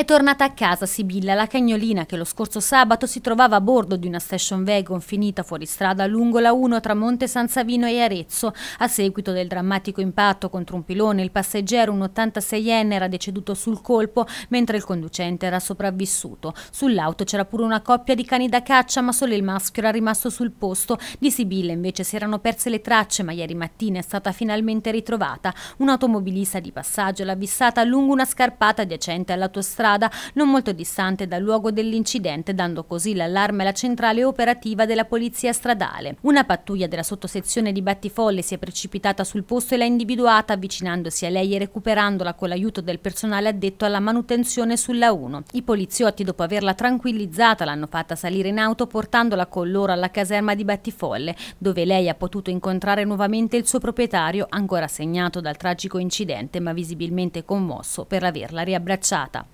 È tornata a casa Sibilla, la cagnolina che lo scorso sabato si trovava a bordo di una station wagon finita fuori strada lungo la 1 tra Monte San Savino e Arezzo. A seguito del drammatico impatto contro un pilone, il passeggero, un 86enne, era deceduto sul colpo, mentre il conducente era sopravvissuto. Sull'auto c'era pure una coppia di cani da caccia, ma solo il maschio era rimasto sul posto. Di Sibilla invece si erano perse le tracce, ma ieri mattina è stata finalmente ritrovata. Un automobilista di passaggio l'ha avvissata lungo una scarpata adiacente all'autostrada strada non molto distante dal luogo dell'incidente, dando così l'allarme alla centrale operativa della polizia stradale. Una pattuglia della sottosezione di Battifolle si è precipitata sul posto e l'ha individuata, avvicinandosi a lei e recuperandola con l'aiuto del personale addetto alla manutenzione sulla 1. I poliziotti, dopo averla tranquillizzata, l'hanno fatta salire in auto portandola con loro alla caserma di Battifolle, dove lei ha potuto incontrare nuovamente il suo proprietario, ancora segnato dal tragico incidente ma visibilmente commosso per averla riabbracciata.